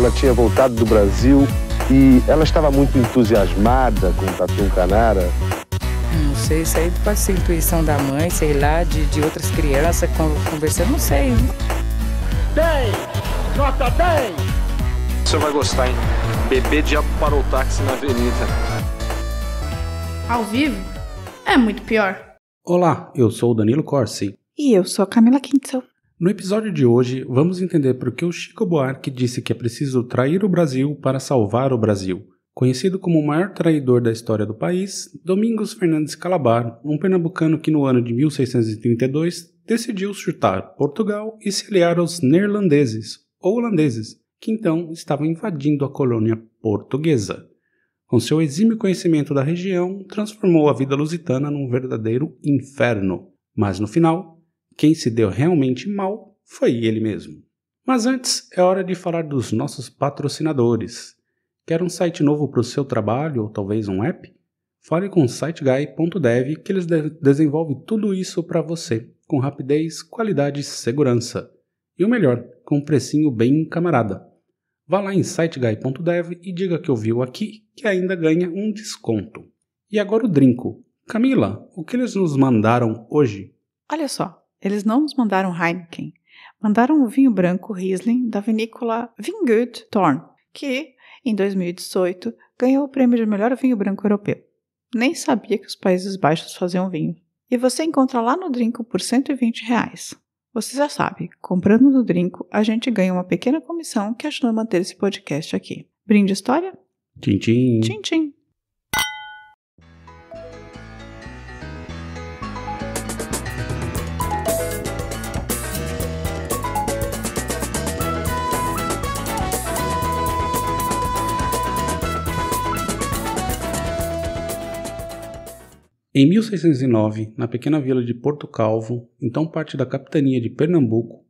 Ela tinha voltado do Brasil e ela estava muito entusiasmada com o Tatu Canara. Não sei, isso aí pode ser intuição da mãe, sei lá, de, de outras crianças conversando, não sei. bem Nota bem Você vai gostar, hein? Bebê diabo parou o táxi na avenida. Ao vivo é muito pior. Olá, eu sou o Danilo Corsi. E eu sou a Camila Kintzel. No episódio de hoje, vamos entender por que o Chico Buarque disse que é preciso trair o Brasil para salvar o Brasil. Conhecido como o maior traidor da história do país, Domingos Fernandes Calabar, um pernambucano que no ano de 1632 decidiu chutar Portugal e se aliar aos neerlandeses, ou holandeses, que então estavam invadindo a colônia portuguesa. Com seu exímio conhecimento da região, transformou a vida lusitana num verdadeiro inferno. Mas no final, quem se deu realmente mal foi ele mesmo. Mas antes, é hora de falar dos nossos patrocinadores. Quer um site novo para o seu trabalho ou talvez um app? Fale com siteguy.dev que eles de desenvolvem tudo isso para você, com rapidez, qualidade e segurança. E o melhor, com um precinho bem camarada. Vá lá em siteguy.dev e diga que ouviu aqui que ainda ganha um desconto. E agora o Drinco. Camila, o que eles nos mandaram hoje? Olha só, eles não nos mandaram Heineken, mandaram o vinho branco Riesling da vinícola Vingut Thorn, que, em 2018, ganhou o prêmio de melhor vinho branco europeu. Nem sabia que os Países Baixos faziam vinho. E você encontra lá no Drinco por 120 reais. Você já sabe, comprando no Drinco, a gente ganha uma pequena comissão que ajuda a manter esse podcast aqui. Brinde história? Tchim, tchim. Tchim, tchim. Em 1609, na pequena vila de Porto Calvo, então parte da capitania de Pernambuco,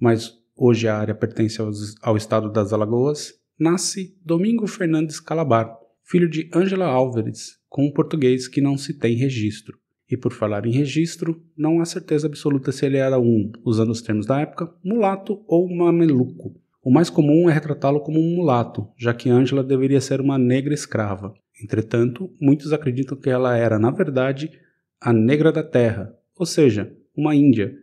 mas hoje a área pertence aos, ao estado das Alagoas, nasce Domingo Fernandes Calabar, filho de Ângela Álvares, com um português que não se tem registro. E por falar em registro, não há certeza absoluta se ele era um, usando os termos da época, mulato ou mameluco. O mais comum é retratá-lo como um mulato, já que Ângela deveria ser uma negra escrava. Entretanto, muitos acreditam que ela era, na verdade, a negra da terra, ou seja, uma índia,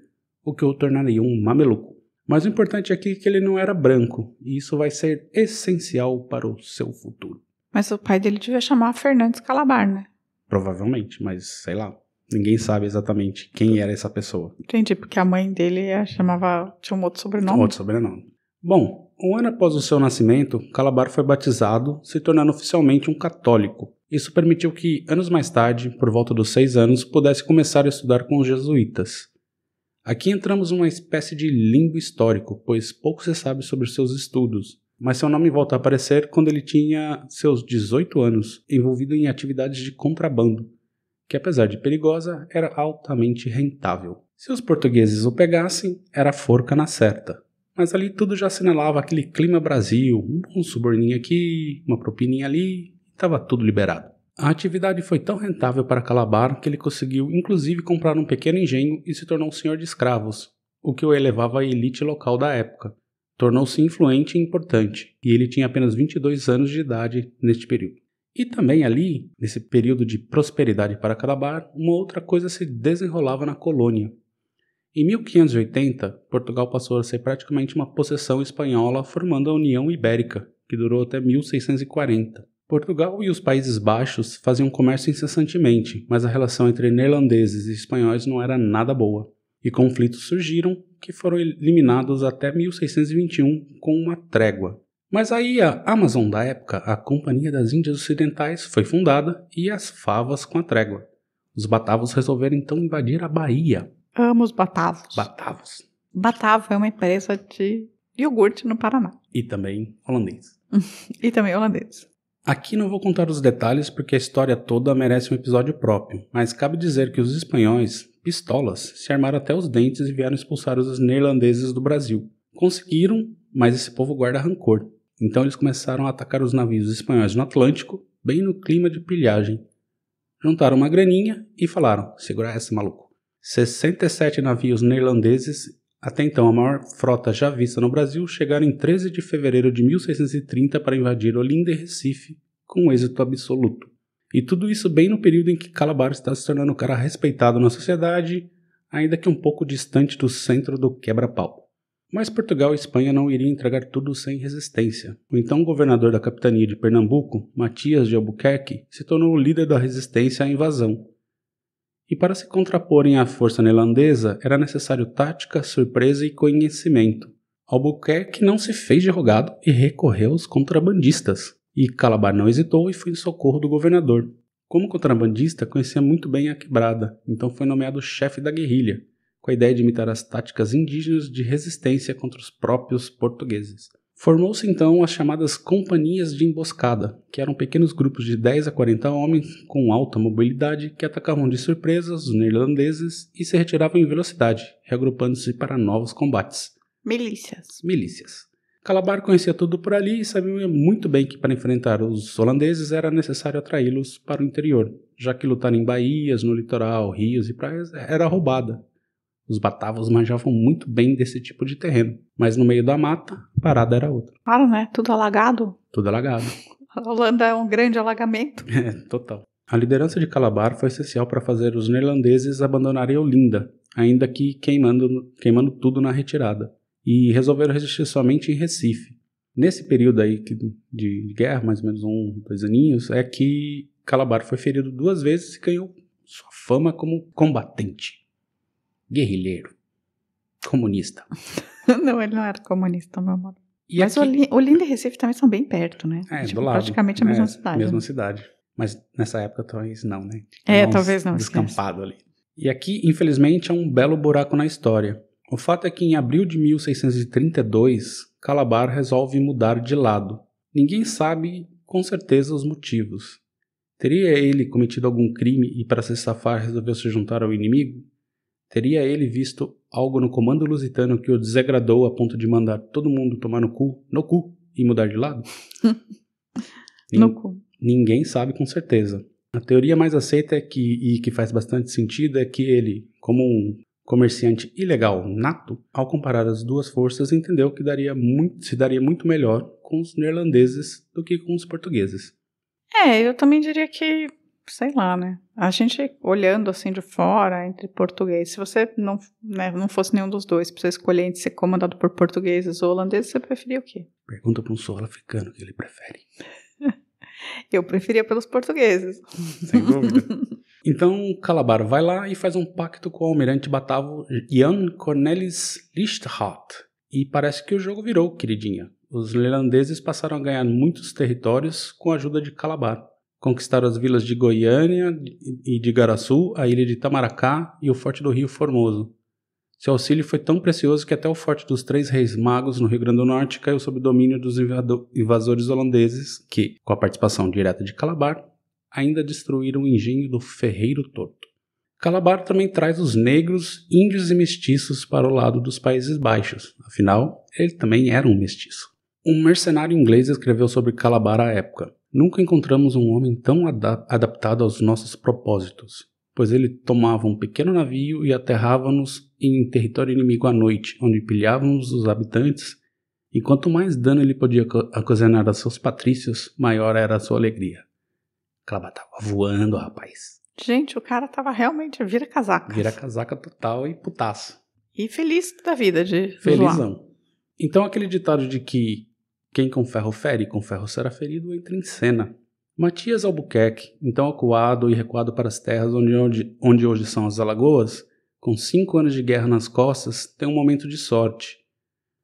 o que o tornaria um mameluco. Mas o importante aqui é que ele não era branco, e isso vai ser essencial para o seu futuro. Mas o pai dele devia chamar Fernandes Calabar, né? Provavelmente, mas sei lá. Ninguém sabe exatamente quem era essa pessoa. Entendi, porque a mãe dele chamava. tinha um outro sobrenome. Um outro sobrenome. Bom, um ano após o seu nascimento, Calabar foi batizado, se tornando oficialmente um católico. Isso permitiu que, anos mais tarde, por volta dos seis anos, pudesse começar a estudar com os jesuítas. Aqui entramos numa espécie de limbo histórico, pois pouco se sabe sobre seus estudos, mas seu nome volta a aparecer quando ele tinha seus 18 anos, envolvido em atividades de contrabando, que apesar de perigosa, era altamente rentável. Se os portugueses o pegassem, era forca na certa. Mas ali tudo já assinalava aquele clima Brasil, um bom suborninho aqui, uma propininha ali, estava tudo liberado. A atividade foi tão rentável para Calabar que ele conseguiu inclusive comprar um pequeno engenho e se tornou um senhor de escravos, o que o elevava à elite local da época. Tornou-se influente e importante, e ele tinha apenas 22 anos de idade neste período. E também ali, nesse período de prosperidade para Calabar, uma outra coisa se desenrolava na colônia, em 1580, Portugal passou a ser praticamente uma possessão espanhola, formando a União Ibérica, que durou até 1640. Portugal e os Países Baixos faziam comércio incessantemente, mas a relação entre neerlandeses e espanhóis não era nada boa, e conflitos surgiram que foram eliminados até 1621 com uma trégua. Mas aí a Amazon da época, a Companhia das Índias Ocidentais, foi fundada e as favas com a trégua. Os batavos resolveram então invadir a Bahia, Amo os batavos. Batavos. Batavo é uma empresa de iogurte no Paraná. E também holandês. e também holandês. Aqui não vou contar os detalhes porque a história toda merece um episódio próprio, mas cabe dizer que os espanhóis, pistolas, se armaram até os dentes e vieram expulsar os neerlandeses do Brasil. Conseguiram, mas esse povo guarda rancor. Então eles começaram a atacar os navios espanhóis no Atlântico, bem no clima de pilhagem. Juntaram uma graninha e falaram: segura essa, maluco. 67 navios neerlandeses, até então a maior frota já vista no Brasil, chegaram em 13 de fevereiro de 1630 para invadir Olinda e Recife, com êxito absoluto. E tudo isso bem no período em que Calabar está se tornando um cara respeitado na sociedade, ainda que um pouco distante do centro do quebra-pau. Mas Portugal e Espanha não iriam entregar tudo sem resistência. O então governador da capitania de Pernambuco, Matias de Albuquerque, se tornou o líder da resistência à invasão, e para se contraporem à força neerlandesa, era necessário tática, surpresa e conhecimento. Albuquerque não se fez de rogado e recorreu aos contrabandistas. E Calabar não hesitou e foi em socorro do governador. Como contrabandista, conhecia muito bem a quebrada, então foi nomeado chefe da guerrilha, com a ideia de imitar as táticas indígenas de resistência contra os próprios portugueses. Formou-se então as chamadas companhias de emboscada, que eram pequenos grupos de 10 a 40 homens com alta mobilidade que atacavam de surpresa os neerlandeses e se retiravam em velocidade, reagrupando-se para novos combates. Milícias. Milícias. Calabar conhecia tudo por ali e sabia muito bem que para enfrentar os holandeses era necessário atraí-los para o interior, já que lutar em baías, no litoral, rios e praias era roubada os batavos manjavam muito bem desse tipo de terreno. Mas no meio da mata, a parada era outra. Claro, né? Tudo alagado. Tudo alagado. A Holanda é um grande alagamento. É, total. A liderança de Calabar foi essencial para fazer os neerlandeses abandonarem Olinda, ainda que queimando, queimando tudo na retirada. E resolveram resistir somente em Recife. Nesse período aí que, de guerra, mais ou menos um, dois aninhos, é que Calabar foi ferido duas vezes e ganhou sua fama como combatente guerrilheiro, comunista. não, ele não era comunista, meu amor. E Mas aqui... Olinda e Recife também são bem perto, né? É, tipo, do lado. Praticamente a é, mesma é, cidade. Mesma né? cidade. Mas nessa época talvez não, né? é, talvez não. Descampado esquece. ali. E aqui, infelizmente, é um belo buraco na história. O fato é que em abril de 1632, Calabar resolve mudar de lado. Ninguém sabe com certeza os motivos. Teria ele cometido algum crime e, para se safar, resolveu se juntar ao inimigo? Teria ele visto algo no comando lusitano que o desagradou a ponto de mandar todo mundo tomar no cu, no cu, e mudar de lado? no cu. Ninguém sabe com certeza. A teoria mais aceita é que, e que faz bastante sentido é que ele, como um comerciante ilegal nato, ao comparar as duas forças, entendeu que daria muito, se daria muito melhor com os neerlandeses do que com os portugueses. É, eu também diria que sei lá, né? A gente olhando assim de fora entre português, se você não, né, não fosse nenhum dos dois, precisa escolher entre ser comandado por portugueses ou holandeses, você preferia o quê? Pergunta para um sul-africano o que ele prefere. Eu preferia pelos portugueses. Sem dúvida. Então, Calabar vai lá e faz um pacto com o almirante batavo Jan Cornelis Lichthardt. E parece que o jogo virou, queridinha. Os neerlandeses passaram a ganhar muitos territórios com a ajuda de Calabar conquistaram as vilas de Goiânia e de Garaçu, a ilha de Itamaracá e o Forte do Rio Formoso. Seu auxílio foi tão precioso que até o Forte dos Três Reis Magos, no Rio Grande do Norte, caiu sob domínio dos invasores holandeses, que, com a participação direta de Calabar, ainda destruíram o engenho do Ferreiro Torto. Calabar também traz os negros, índios e mestiços para o lado dos Países Baixos, afinal, ele também era um mestiço. Um mercenário inglês escreveu sobre Calabar à época. Nunca encontramos um homem tão ada adaptado aos nossos propósitos, pois ele tomava um pequeno navio e aterrava-nos em território inimigo à noite, onde pilhávamos os habitantes, e quanto mais dano ele podia ocasionar a seus patrícios, maior era a sua alegria. Claba tava voando, rapaz. Gente, o cara tava realmente vira casaca. Vira casaca total e putaço. E feliz da vida de Felizão. Zoar. Então aquele ditado de que quem com ferro fere, com ferro será ferido, entra em cena. Matias Albuquerque, então acuado e recuado para as terras onde, onde, onde hoje são as Alagoas, com cinco anos de guerra nas costas, tem um momento de sorte.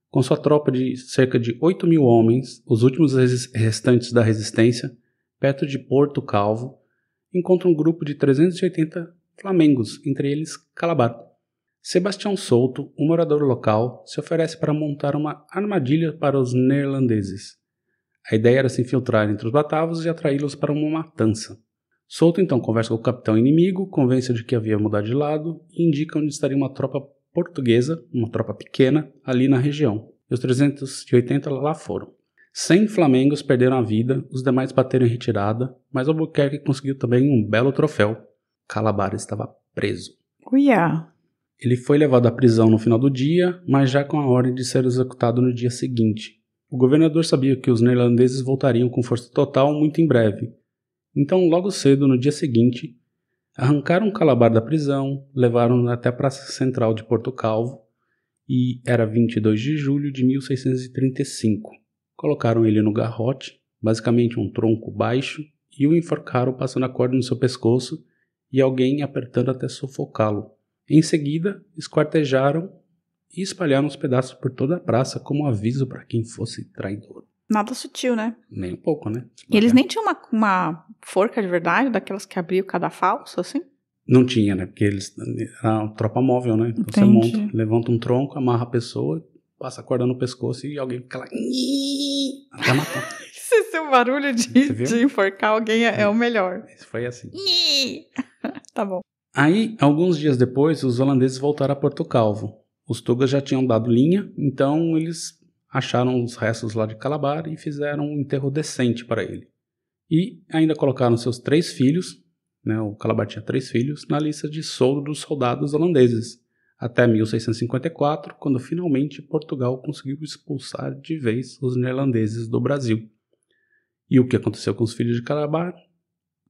Com sua tropa de cerca de 8 mil homens, os últimos restantes da resistência, perto de Porto Calvo, encontra um grupo de 380 flamengos, entre eles Calabar. Sebastião Souto, um morador local, se oferece para montar uma armadilha para os neerlandeses. A ideia era se infiltrar entre os batavos e atraí-los para uma matança. Souto então conversa com o capitão inimigo, convence-o de que havia mudado de lado e indica onde estaria uma tropa portuguesa, uma tropa pequena, ali na região. E os 380 lá foram. 100 flamengos perderam a vida, os demais bateram em retirada, mas Albuquerque conseguiu também um belo troféu. Calabar estava preso. Uia! Ele foi levado à prisão no final do dia, mas já com a ordem de ser executado no dia seguinte. O governador sabia que os neerlandeses voltariam com força total muito em breve. Então, logo cedo, no dia seguinte, arrancaram Calabar da prisão, levaram-no até a Praça Central de Porto Calvo e era 22 de julho de 1635. Colocaram ele no garrote, basicamente um tronco baixo, e o enforcaram passando a corda no seu pescoço e alguém apertando até sufocá-lo. Em seguida, esquartejaram e espalharam os pedaços por toda a praça como aviso para quem fosse traidor. Nada sutil, né? Nem um pouco, né? E eles nem tinham uma, uma forca de verdade, daquelas que abriam cada falso, assim? Não tinha, né? Porque eles. Era uma tropa móvel, né? Então você monta, levanta um tronco, amarra a pessoa, passa a corda no pescoço e alguém fica lá. Até matar. Esse seu é barulho de, de enforcar alguém é, é, o melhor. foi assim. tá bom. Aí, alguns dias depois, os holandeses voltaram a Porto Calvo. Os tugas já tinham dado linha, então eles acharam os restos lá de Calabar e fizeram um enterro decente para ele. E ainda colocaram seus três filhos, né, o Calabar tinha três filhos, na lista de soldo dos soldados holandeses, até 1654, quando finalmente Portugal conseguiu expulsar de vez os neerlandeses do Brasil. E o que aconteceu com os filhos de Calabar?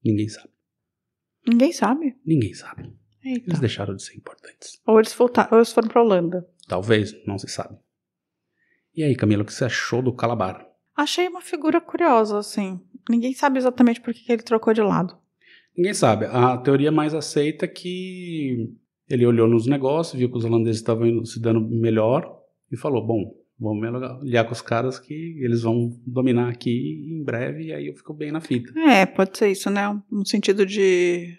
Ninguém sabe. Ninguém sabe. Ninguém sabe. Eita. Eles deixaram de ser importantes. Ou eles, voltaram, ou eles foram para Holanda. Talvez, não se sabe. E aí, Camila, o que você achou do Calabar? Achei uma figura curiosa, assim. Ninguém sabe exatamente por que ele trocou de lado. Ninguém sabe. A teoria mais aceita é que ele olhou nos negócios, viu que os holandeses estavam se dando melhor e falou: bom, Vamos aliar com os caras que eles vão dominar aqui em breve e aí eu fico bem na fita. É, pode ser isso, né? Um sentido de,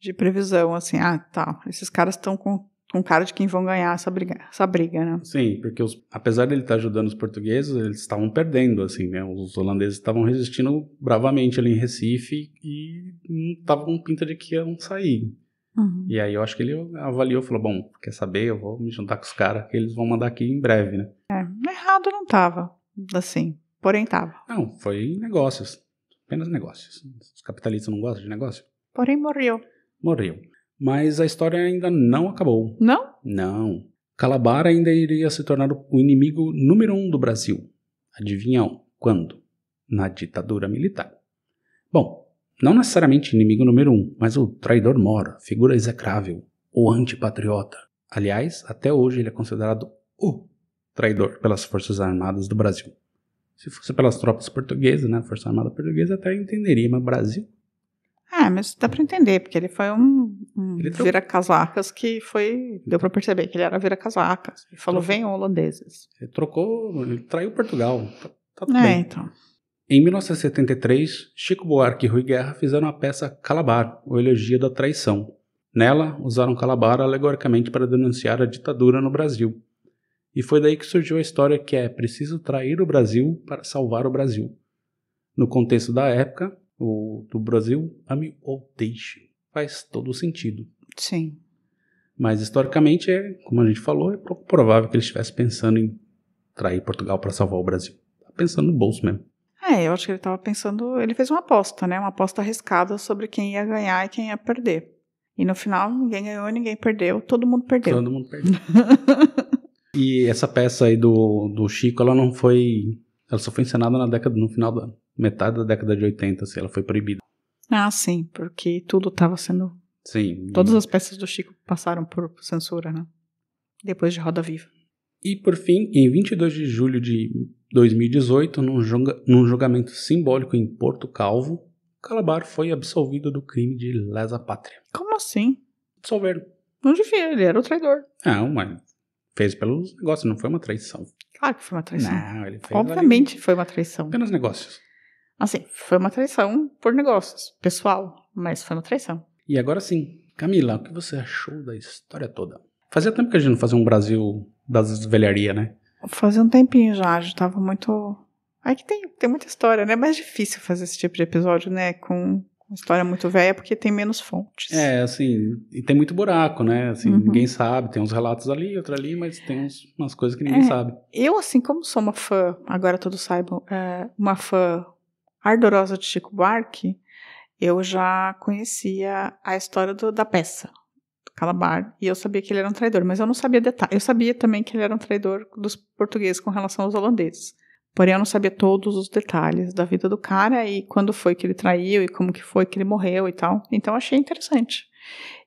de previsão, assim, ah, tá, esses caras estão com, com cara de quem vão ganhar essa briga, essa briga né? Sim, porque os, apesar dele estar tá ajudando os portugueses, eles estavam perdendo, assim, né? Os holandeses estavam resistindo bravamente ali em Recife e não estavam pinta de que iam sair. Uhum. E aí eu acho que ele avaliou, falou, bom, quer saber, eu vou me juntar com os caras que eles vão mandar aqui em breve, né? É, errado não tava, assim, porém tava. Não, foi negócios, apenas negócios. Os capitalistas não gostam de negócio. Porém morreu. Morreu. Mas a história ainda não acabou. Não? Não. Calabar ainda iria se tornar o inimigo número um do Brasil. Adivinham quando? Na ditadura militar. Bom, não necessariamente inimigo número um, mas o traidor mora, figura execrável, o antipatriota. Aliás, até hoje ele é considerado o traidor pelas Forças Armadas do Brasil. Se fosse pelas tropas portuguesas, né, Força Armada Portuguesa, até entenderia, mas Brasil... É, mas dá para entender, porque ele foi um, um ele vira-casacas que foi... Deu para perceber que ele era vira-casacas. Ele falou, trocou. holandeses. Ele trocou... Ele traiu Portugal. Tá, tá é, bem. então... Em 1973, Chico Buarque e Rui Guerra fizeram a peça Calabar, o Elogio da Traição. Nela, usaram Calabar alegoricamente para denunciar a ditadura no Brasil. E foi daí que surgiu a história que é preciso trair o Brasil para salvar o Brasil. No contexto da época, o do Brasil, ame ou deixe, faz todo sentido. Sim. Mas historicamente, é, como a gente falou, é pouco provável que ele estivesse pensando em trair Portugal para salvar o Brasil. Tá pensando no bolso mesmo. É, eu acho que ele estava pensando. Ele fez uma aposta, né? Uma aposta arriscada sobre quem ia ganhar e quem ia perder. E no final, ninguém ganhou, ninguém perdeu, todo mundo perdeu. Todo mundo perdeu. e essa peça aí do, do Chico, ela não foi. Ela só foi encenada na década, no final da metade da década de 80, assim, ela foi proibida. Ah, sim, porque tudo estava sendo. Sim. Todas as peças do Chico passaram por censura, né? Depois de Roda Viva. E por fim, em 22 de julho de 2018, num, julga, num julgamento simbólico em Porto Calvo, Calabar foi absolvido do crime de lesa pátria. Como assim? Absolveram. Não devia, ele era o traidor. Não, mas fez pelos negócios, não foi uma traição. Claro que foi uma traição. Não, ele fez Obviamente ali... foi uma traição. Pelos negócios. Assim, foi uma traição por negócios, pessoal, mas foi uma traição. E agora sim, Camila, o que você achou da história toda? Fazia tempo que a gente não fazia um Brasil das velharias, né? Fazia um tempinho já, já tava muito. É que tem, tem muita história, né? É mais difícil fazer esse tipo de episódio, né? Com uma história muito velha porque tem menos fontes. É, assim, e tem muito buraco, né? Assim, uhum. ninguém sabe, tem uns relatos ali, outro ali, mas tem uns, umas coisas que ninguém é, sabe. Eu, assim, como sou uma fã, agora todos saibam, é, uma fã ardorosa de Chico Buarque, eu já conhecia a história do, da peça. Calabar, e eu sabia que ele era um traidor, mas eu não sabia detalhes. Eu sabia também que ele era um traidor dos portugueses com relação aos holandeses. Porém, eu não sabia todos os detalhes da vida do cara e quando foi que ele traiu e como que foi que ele morreu e tal. Então, achei interessante.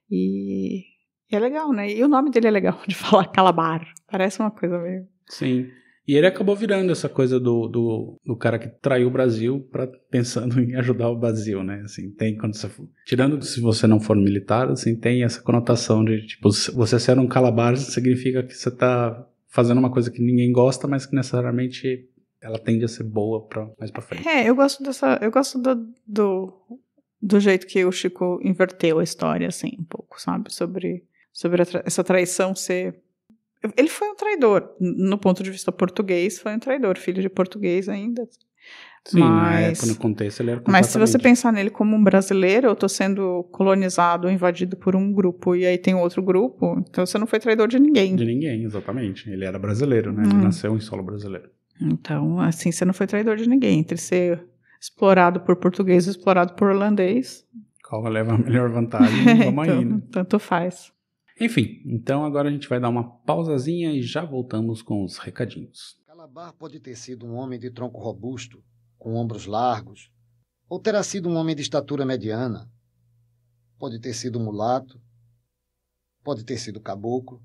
E é legal, né? E o nome dele é legal de falar Calabar. Parece uma coisa meio. Sim. E ele acabou virando essa coisa do, do, do cara que traiu o Brasil para pensando em ajudar o Brasil, né? Assim, tem quando você for, tirando se você não for militar, assim, tem essa conotação de tipo você ser um calabar significa que você está fazendo uma coisa que ninguém gosta, mas que necessariamente ela tende a ser boa pra, mais para frente. É, eu gosto dessa, eu gosto do, do do jeito que o Chico inverteu a história assim um pouco, sabe, sobre sobre tra essa traição ser ele foi um traidor, no ponto de vista português, foi um traidor, filho de português ainda. Sim, mas, época, no contexto ele era Mas se você pensar nele como um brasileiro, eu estou sendo colonizado, invadido por um grupo, e aí tem outro grupo, então você não foi traidor de ninguém. De ninguém, exatamente. Ele era brasileiro, né? Hum. Ele nasceu em solo brasileiro. Então, assim, você não foi traidor de ninguém. Entre ser explorado por português e explorado por holandês. Qual leva a melhor vantagem? Vamos então, aí, né? Tanto faz. Enfim, então agora a gente vai dar uma pausazinha e já voltamos com os recadinhos. Calabar pode ter sido um homem de tronco robusto, com ombros largos, ou terá sido um homem de estatura mediana. Pode ter sido mulato, pode ter sido caboclo,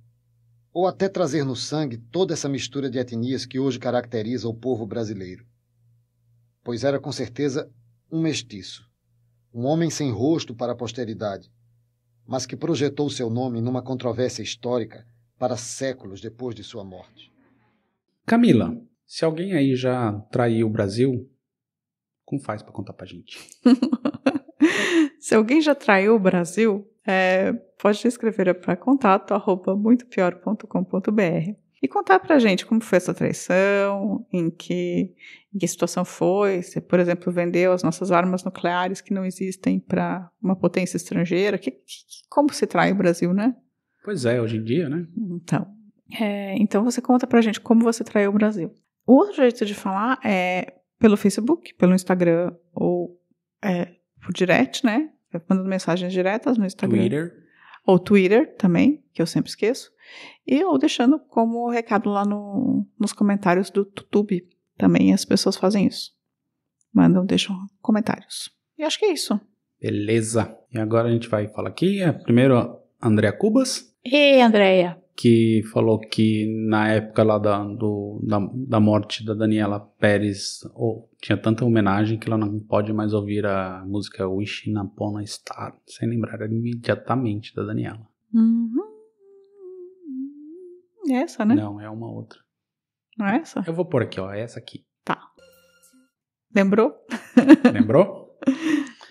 ou até trazer no sangue toda essa mistura de etnias que hoje caracteriza o povo brasileiro. Pois era com certeza um mestiço, um homem sem rosto para a posteridade, mas que projetou seu nome numa controvérsia histórica para séculos depois de sua morte. Camila, se alguém aí já traiu o Brasil, como faz para contar para gente? se alguém já traiu o Brasil, é, pode escrever para contato arroba muito e contar pra gente como foi essa traição, em que, em que situação foi, se, por exemplo, vendeu as nossas armas nucleares que não existem para uma potência estrangeira, que, que, como se trai o Brasil, né? Pois é, hoje em dia, né? Então, é, então você conta pra gente como você traiu o Brasil. O outro jeito de falar é pelo Facebook, pelo Instagram ou é, por direct, né? Mandando mensagens diretas no Instagram. Twitter. Ou Twitter também, que eu sempre esqueço. E ou deixando como recado lá no, nos comentários do YouTube. Também as pessoas fazem isso. Mandam, deixam comentários. E acho que é isso. Beleza. E agora a gente vai falar aqui. É, primeiro, Andréa Cubas. e Andréa. Que falou que na época lá da, do, da, da morte da Daniela Pérez, oh, tinha tanta homenagem que ela não pode mais ouvir a música Wish Upon a Star, sem lembrar imediatamente da Daniela. Uhum. É essa, né? Não, é uma outra. Não é essa? Eu vou pôr aqui, ó. É essa aqui. Tá. Lembrou? Lembrou?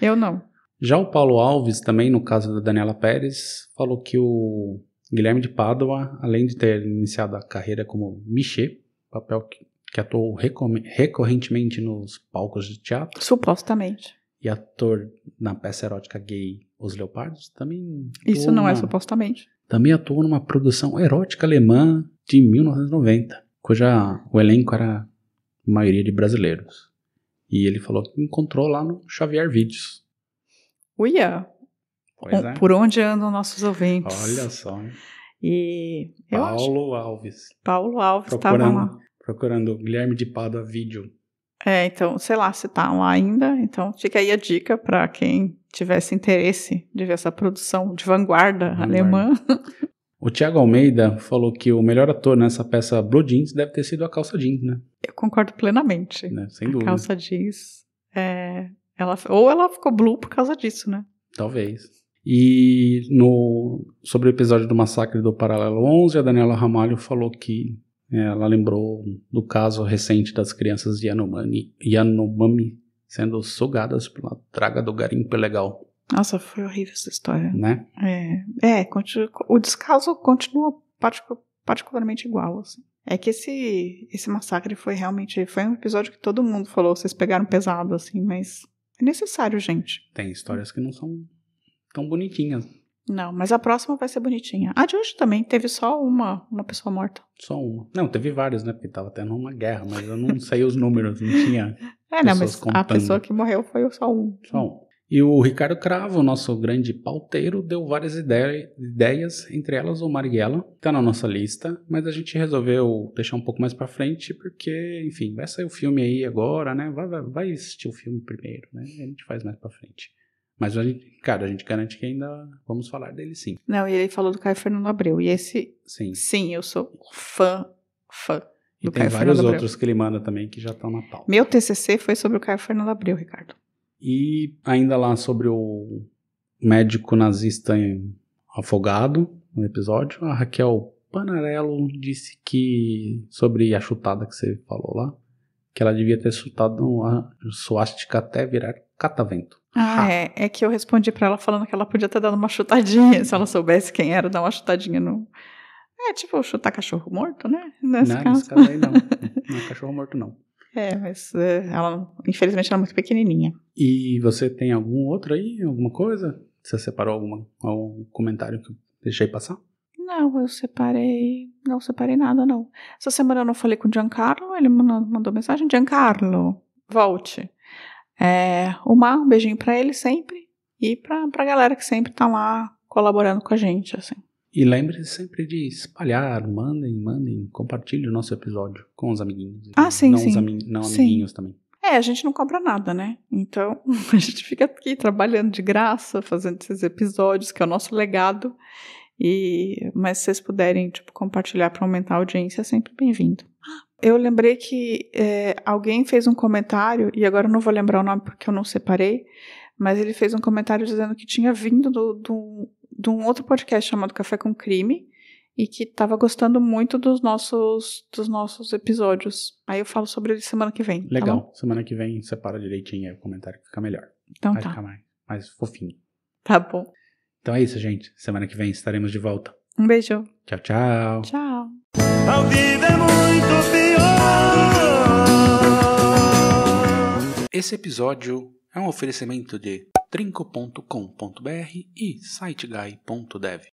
Eu não. Já o Paulo Alves, também no caso da Daniela Pérez, falou que o Guilherme de Pádua, além de ter iniciado a carreira como Michê, papel que, atuou recorrentemente nos palcos de teatro. Supostamente. E ator na peça erótica gay Os Leopardos, também. Isso não é na... é supostamente. Também atuou numa produção erótica alemã de 1990, cuja o elenco era a maioria de brasileiros. E ele falou que encontrou lá no Xavier Vídeos. Uia! É. Por onde andam nossos ouvintes? Olha só. Hein? E Paulo acho... Alves. Paulo Alves estava lá. Procurando Guilherme de Pada Vídeo. É, então, sei lá se tá lá ainda. Então, fica aí a dica para quem tivesse interesse de ver essa produção de vanguarda, vanguarda. alemã. O Tiago Almeida falou que o melhor ator nessa peça Blue Jeans deve ter sido a calça jeans, né? Eu concordo plenamente. Né? Sem dúvida. A calça jeans. É, ela, ou ela ficou blue por causa disso, né? Talvez. E no, sobre o episódio do massacre do Paralelo 11, a Daniela Ramalho falou que é, ela lembrou do caso recente das crianças Yanomami, Yanomami sendo sugadas pela traga do garimpo legal. Nossa, foi horrível essa história. Né? É, é o descaso continua particularmente igual, assim. É que esse, esse massacre foi realmente, foi um episódio que todo mundo falou, vocês pegaram pesado, assim, mas é necessário, gente. Tem histórias que não são tão bonitinhas. Não, mas a próxima vai ser bonitinha. A de hoje também teve só uma, uma pessoa morta. Só uma. Não, teve várias, né? Porque tava tendo uma guerra, mas eu não sei os números, não tinha. É, não, mas contando. a pessoa que morreu foi só um. Só um. E o Ricardo Cravo, nosso grande pauteiro, deu várias ideias, ideias entre elas o Marighella, está na nossa lista, mas a gente resolveu deixar um pouco mais para frente, porque, enfim, vai sair o filme aí agora, né? Vai, vai, vai, assistir o filme primeiro, né? A gente faz mais para frente. Mas, a gente, cara, a gente garante que ainda vamos falar dele sim. Não, e ele falou do Caio Fernando Abreu. E esse. Sim. Sim, eu sou fã, fã. Do e tem Caio vários Fernando outros Abreu. que ele manda também que já estão na pauta. Meu TCC foi sobre o Caio Fernando Abreu, Ricardo. E ainda lá sobre o médico nazista afogado no episódio, a Raquel Panarello disse que sobre a chutada que você falou lá, que ela devia ter chutado a suástica até virar catavento. Ah, ha. é. É que eu respondi para ela falando que ela podia ter dado uma chutadinha, se ela soubesse quem era, dar uma chutadinha no. É tipo chutar cachorro morto, né? Nesse não, caso. nesse caso aí não. não é cachorro morto, não. É, mas é, ela, infelizmente, ela é muito pequenininha. E você tem algum outro aí? Alguma coisa? Você separou alguma, algum comentário que eu deixei passar? Não, eu separei. Não separei nada, não. Essa semana eu não falei com o Giancarlo, ele mandou mensagem: Giancarlo, volte. É, o Mar, um beijinho para ele sempre e pra, pra galera que sempre tá lá colaborando com a gente, assim. E lembre-se sempre de espalhar, mandem, mandem, compartilhe o nosso episódio com os amiguinhos. Ah, sim, não sim. Ami não sim. amiguinhos também. É, a gente não compra nada, né? Então, a gente fica aqui trabalhando de graça, fazendo esses episódios, que é o nosso legado. E, mas se vocês puderem, tipo, compartilhar para aumentar a audiência, é sempre bem-vindo. Ah, eu lembrei que é, alguém fez um comentário, e agora eu não vou lembrar o nome porque eu não separei, mas ele fez um comentário dizendo que tinha vindo do, do, de um outro podcast chamado Café com Crime e que estava gostando muito dos nossos, dos nossos episódios. Aí eu falo sobre ele semana que vem. Tá Legal. Tá semana que vem separa direitinho aí o comentário que fica melhor. Então Vai tá. ficar mais, mais fofinho. Tá bom. Então é isso, gente. Semana que vem estaremos de volta. Um beijo. Tchau, tchau. Tchau. Esse episódio é um oferecimento de trinco.com.br e siteguy.dev.